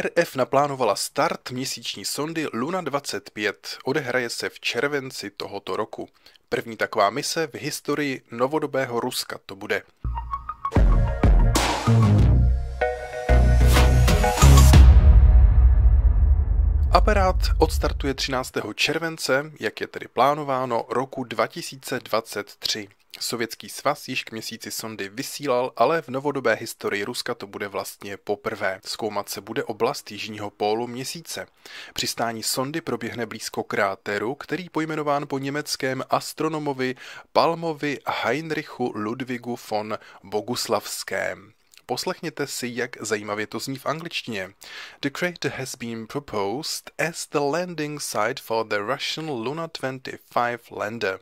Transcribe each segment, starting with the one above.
RF naplánovala start měsíční sondy Luna 25. Odehraje se v červenci tohoto roku. První taková mise v historii novodobého Ruska to bude. Aparát odstartuje 13. července, jak je tedy plánováno, roku 2023. Sovětský svaz již k měsíci sondy vysílal, ale v novodobé historii Ruska to bude vlastně poprvé. Zkoumat se bude oblast jižního pólu měsíce. Přistání sondy proběhne blízko kráteru, který pojmenován po německém astronomovi Palmovi Heinrichu Ludwigu von Boguslavském. Poslechněte si, jak zajímavě to zní v angličtině. The crater has been proposed as the landing site for the Russian Luna 25 lander.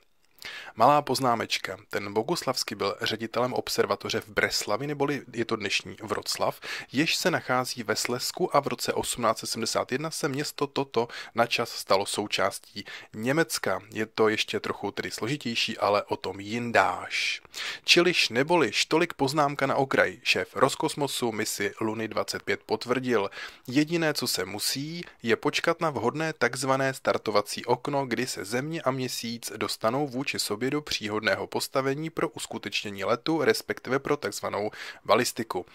Malá poznámečka. Ten Boguslavský byl ředitelem observatoře v Breslavi, neboli je to dnešní Vroclav, jež se nachází ve Slesku a v roce 1871 se město toto načas stalo součástí Německa. Je to ještě trochu tedy složitější, ale o tom jindáš. Čiliš neboli tolik poznámka na okraj. Šéf Roskosmosu misi Luny 25 potvrdil. Jediné, co se musí, je počkat na vhodné takzvané startovací okno, kdy se Země a Měsíc dostanou vůči vůči sobě do příhodného postavení pro uskutečnění letu, respektive pro tzv. balistiku.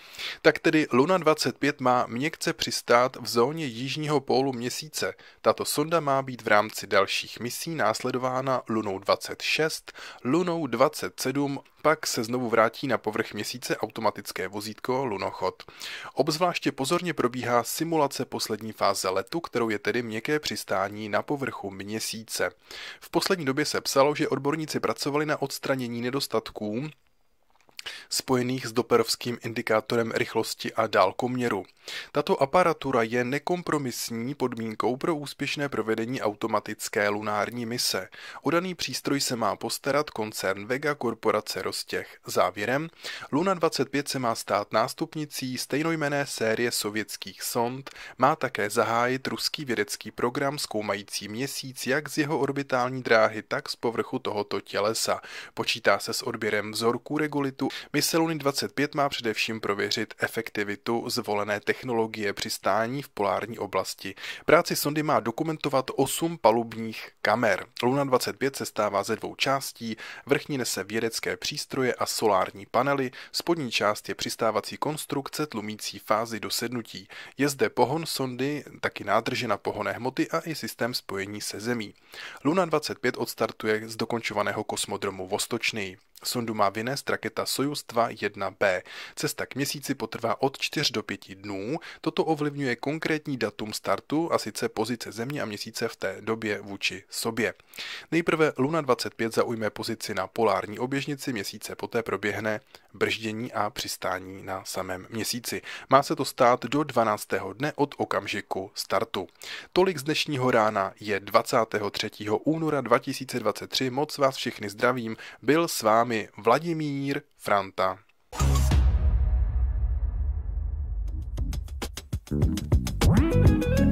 Tak tedy Luna 25 má měkce přistát v zóně jižního pólu měsíce. Tato sonda má být v rámci dalších misí následována Lunou 26, Lunou 27, pak se znovu vrátí na povrch měsíce automatické vozítko Lunochod. Obzvláště pozorně probíhá simulace poslední fáze letu, kterou je tedy měkké přistání na povrchu měsíce. V poslední době se psalo, že odbor odborníci pracovali na odstranění nedostatků spojených s doperovským indikátorem rychlosti a dálkoměru. Tato aparatura je nekompromisní podmínkou pro úspěšné provedení automatické lunární mise. O daný přístroj se má postarat koncern Vega korporace Rostěch. Závěrem, Luna 25 se má stát nástupnicí stejnojmené série sovětských sond, má také zahájit ruský vědecký program zkoumající měsíc jak z jeho orbitální dráhy, tak z povrchu tohoto tělesa. Počítá se s odběrem vzorků regolitu Mise Luny 25 má především prověřit efektivitu zvolené technologie přistání v polární oblasti. Práci sondy má dokumentovat 8 palubních kamer. Luna 25 se stává ze dvou částí, vrchní nese vědecké přístroje a solární panely, spodní část je přistávací konstrukce tlumící fázi dosednutí. Je zde pohon sondy, taky nádrže na pohonné hmoty a i systém spojení se zemí. Luna 25 odstartuje z dokončovaného kosmodromu Vostočný. Sondu má vynést raketa Soyuz 2-1B. Cesta k měsíci potrvá od 4 do 5 dnů. Toto ovlivňuje konkrétní datum startu a sice pozice Země a měsíce v té době vůči sobě. Nejprve Luna 25 zaujme pozici na polární oběžnici měsíce, poté proběhne brždění a přistání na samém měsíci. Má se to stát do 12. dne od okamžiku startu. Tolik z dnešního rána je 23. února 2023. Moc vás všechny zdravím. Byl s vámi vámi Vladimír Franta. thank you